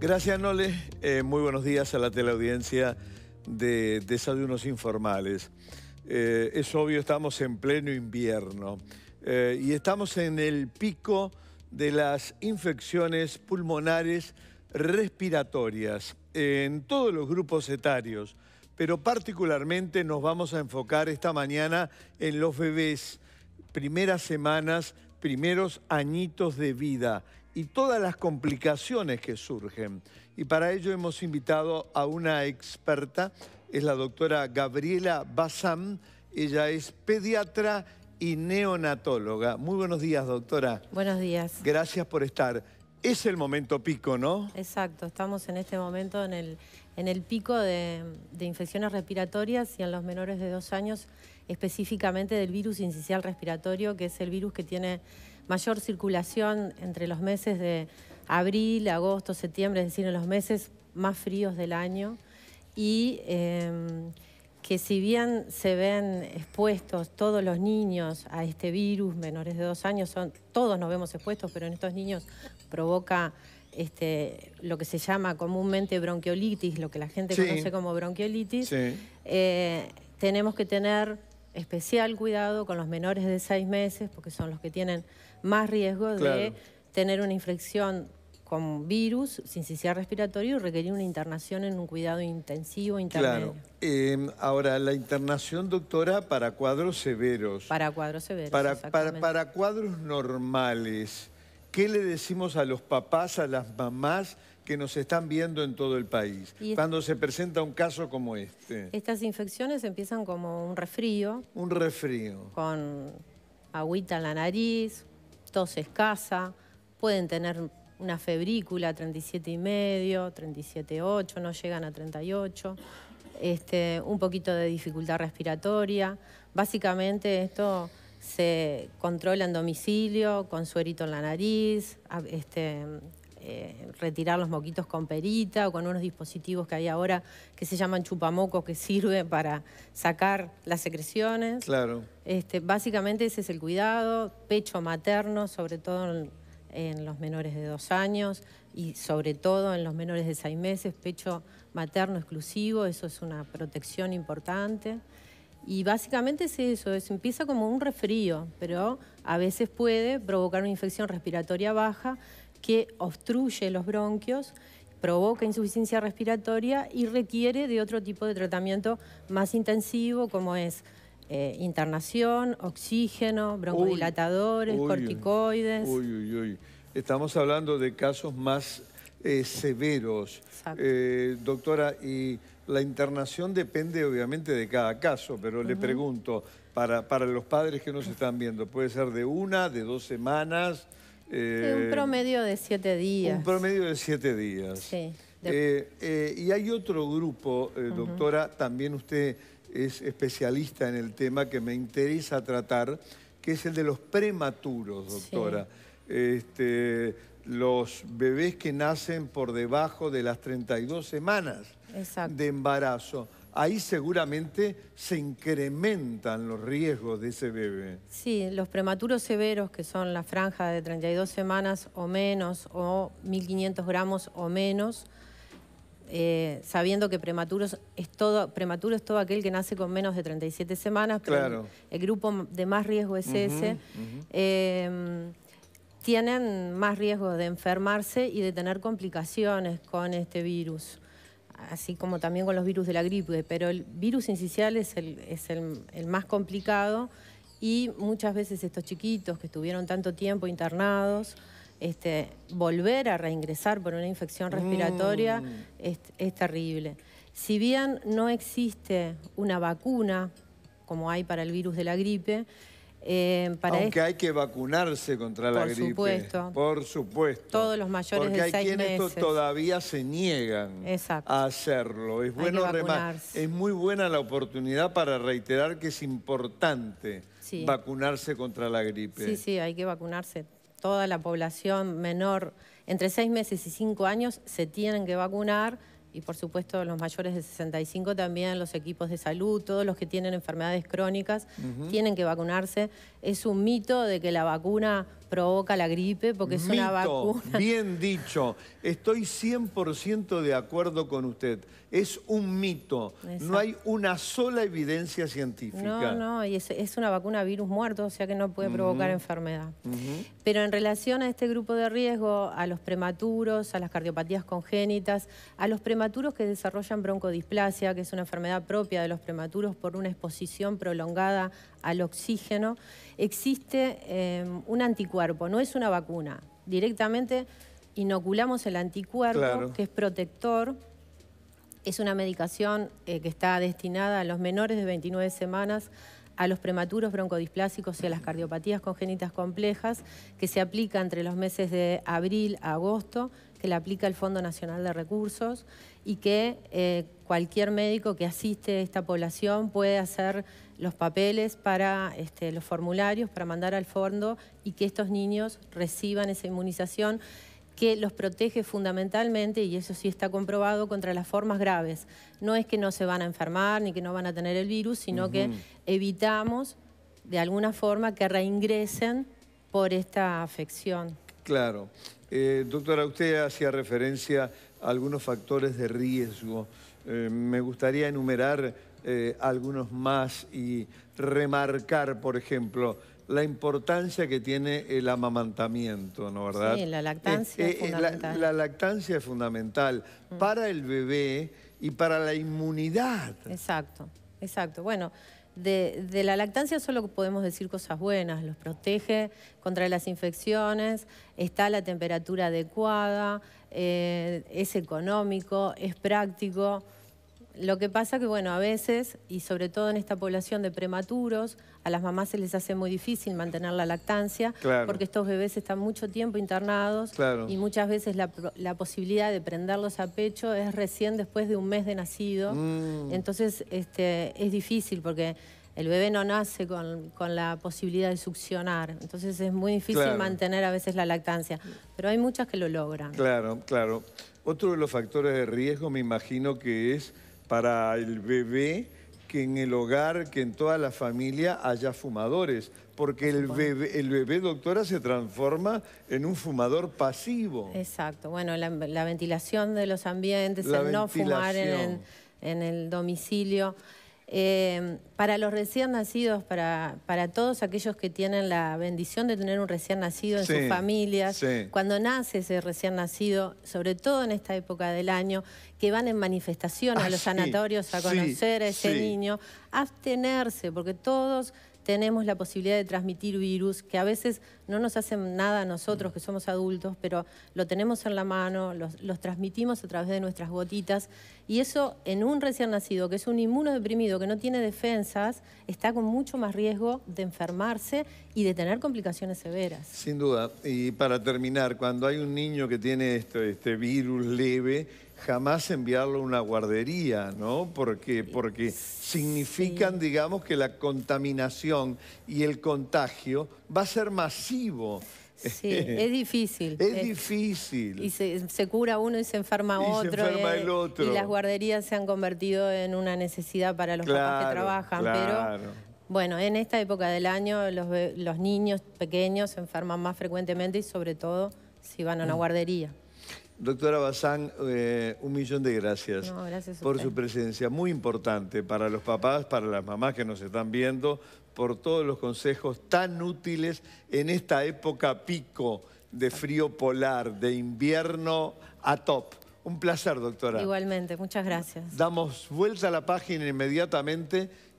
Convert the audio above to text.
Gracias, Nole. Eh, muy buenos días a la teleaudiencia de Desayunos Informales. Eh, es obvio, estamos en pleno invierno eh, y estamos en el pico de las infecciones pulmonares respiratorias en todos los grupos etarios, pero particularmente nos vamos a enfocar esta mañana en los bebés, primeras semanas, primeros añitos de vida y todas las complicaciones que surgen. Y para ello hemos invitado a una experta, es la doctora Gabriela Bazán, ella es pediatra y neonatóloga. Muy buenos días, doctora. Buenos días. Gracias por estar. Es el momento pico, ¿no? Exacto, estamos en este momento en el, en el pico de, de infecciones respiratorias y en los menores de dos años, específicamente del virus incisional respiratorio, que es el virus que tiene mayor circulación entre los meses de abril, agosto, septiembre, es decir, en los meses más fríos del año, y em, que si bien se ven expuestos todos los niños a este virus, menores de dos años, todos nos vemos expuestos, pero en estos niños provoca este, lo que se llama comúnmente bronquiolitis, lo que la gente conoce como bronquiolitis, eh, tenemos que tener especial cuidado con los menores de seis meses, porque son los que tienen más riesgo de tener una infección con virus, sin sinciciar respiratorio, y requerir una internación en un cuidado intensivo intermedio. Claro. Em, ahora, la internación, doctora, para cuadros severos. Para cuadros severos, para, para cuadros normales, ¿Qué le decimos a los papás, a las mamás que nos están viendo en todo el país cuando se presenta un caso como este? Estas infecciones empiezan como un resfrío. Un resfrío. Con agüita en la nariz, tos escasa, pueden tener una febrícula 37 y medio, 37.8, no llegan a 38. Este, un poquito de dificultad respiratoria. Básicamente esto se controla en domicilio con suerito en la nariz, este, eh, retirar los moquitos con perita o con unos dispositivos que hay ahora que se llaman chupamocos que sirven para sacar las secreciones. Claro. Este, básicamente ese es el cuidado, pecho materno, sobre todo en, en los menores de dos años y sobre todo en los menores de seis meses, pecho materno exclusivo, eso es una protección importante. Y básicamente es eso, empieza como un resfrío, pero a veces puede provocar una infección respiratoria baja que obstruye los bronquios, provoca insuficiencia respiratoria y requiere de otro tipo de tratamiento más intensivo como es eh, internación, oxígeno, broncodilatadores, uy, uy, corticoides. Uy, Estamos hablando de casos más eh, severos. Eh, doctora, y la internación depende obviamente de cada caso, pero le pregunto, para, para los padres que nos están viendo, ¿puede ser de una, de dos semanas? un eh, promedio de siete días. Un promedio de siete días. Sí. Eh, eh, y hay otro grupo, doctora, también usted es especialista en el tema que me interesa tratar, que es el de los prematuros, doctora. Este, los bebés que nacen por debajo de las 32 semanas de embarazo. Ahí seguramente se incrementan los riesgos de ese bebé. Sí, los prematuros severos, que son la franja de 32 semanas o menos, o 1.500 gramos o menos, eh, sabiendo que prematuros es todo, prematuro es todo aquel que nace con menos de 37 semanas, pero el, grupo de más riesgo es ese, em, tienen más riesgo de enfermarse y de tener complicaciones con este virus así como también con los virus de la gripe, pero el virus incisional es, el, más complicado y muchas veces estos chiquitos que estuvieron tanto tiempo internados, este, volver a reingresar por una infección mm. respiratoria es terrible. Si bien no existe una vacuna como hay para el virus de la gripe, eh, para Aunque hay que vacunarse contra la gripe. Por supuesto. Todos los mayores Porque hay quienes todavía se niegan a hacerlo. Es, muy buena la oportunidad para reiterar que es importante vacunarse contra la gripe. Sí, sí, hay que vacunarse. Toda la población menor entre seis meses y 5 años se tienen que vacunar y por supuesto los mayores de 65 también, los equipos de salud, todos los que tienen enfermedades crónicas tienen que vacunarse. Es un mito de que la vacuna provoca la gripe porque es una vacuna. Bien dicho, estoy 100% de acuerdo con usted. Es un mito, no hay una sola evidencia científica. No, no, y es, una vacuna virus muerto, o sea que no puede provocar enfermedad. Pero en relación a este grupo de riesgo, a los prematuros, a las cardiopatías congénitas, a los prematuros que desarrollan broncodisplasia, que es una enfermedad propia de los prematuros por una exposición prolongada al oxígeno, existe eh, un anticuerpo, no es una vacuna. Directamente inoculamos el anticuerpo, que es protector, es una medicación eh, que está destinada a los menores de 29 semanas, a los prematuros broncodisplásicos y a las cardiopatías congénitas complejas, que se aplica entre los meses de abril a agosto, que la aplica el Fondo Nacional de Recursos y que eh, cualquier médico que asiste a esta población puede hacer los papeles para este, los formularios para mandar al fondo y que estos niños reciban esa inmunización que los protege fundamentalmente, y eso sí está comprobado, contra las formas graves. No es que no se van a enfermar ni que no van a tener el virus, sino que evitamos de alguna forma que reingresen por esta afección. Claro. Eh, doctora, usted hacía referencia a algunos factores de riesgo. Eh, me gustaría enumerar eh, algunos más y remarcar, por ejemplo, la importancia que tiene el amamantamiento, ¿no verdad? Sí, la eh, lactancia eh, La, lactancia es fundamental mm. para el bebé y para la inmunidad. Exacto, exacto. Bueno, de, la lactancia solo podemos decir cosas buenas, los protege contra las infecciones, está a la temperatura adecuada, es económico, es práctico. Lo que pasa que, bueno, a veces, y sobre todo en esta población de prematuros, a las mamás se les hace muy difícil mantener la lactancia, porque estos bebés están mucho tiempo internados y muchas veces la, posibilidad de prenderlos a pecho es recién después de un mes de nacido. Mm. Entonces, este, es difícil porque el bebé no nace con, la posibilidad de succionar, entonces es muy difícil mantener a veces la lactancia, pero hay muchas que lo logran. Claro, claro. Otro de los factores de riesgo me imagino que es para el bebé que en el hogar, que en toda la familia haya fumadores, porque el bebé, el bebé doctora, se transforma en un fumador pasivo. Exacto, bueno, la, ventilación de los ambientes, el no fumar en el domicilio. Em, para los recién nacidos, para, para todos aquellos que tienen la bendición de tener un recién nacido en sus familias, cuando nace ese recién nacido, sobre todo en esta época del año, que van en manifestación a ah, los sanatorios a conocer a ese niño, abstenerse, porque todos tenemos la posibilidad de transmitir virus que a veces no nos hacen nada a nosotros mm. que somos adultos, pero lo tenemos en la mano, los, transmitimos a través de nuestras gotitas y eso en un recién nacido que es un inmunodeprimido, que no tiene defensas, está con mucho más riesgo de enfermarse y de tener complicaciones severas. Sin duda. Y para terminar, cuando hay un niño que tiene este virus leve, jamás enviarlo a una guardería, ¿no? Porque, porque significan, digamos, que la contaminación y el contagio va a ser masivo. Sí, es difícil. Es, eh, difícil. Y se, cura uno y se enferma y otro. Se enferma y, eh, el otro. Y las guarderías se han convertido en una necesidad para los papás que trabajan, pero bueno, en esta época del año los niños pequeños se enferman más frecuentemente y sobre todo si van a una mm. guardería. Doctora Bazán, eh, un millón de gracias, gracias por su presencia. Muy importante para los papás, para las mamás que nos están viendo, por todos los consejos tan útiles en esta época pico de frío polar, de invierno a top. Un placer, doctora. Igualmente, muchas gracias. Damos vuelta a la página inmediatamente.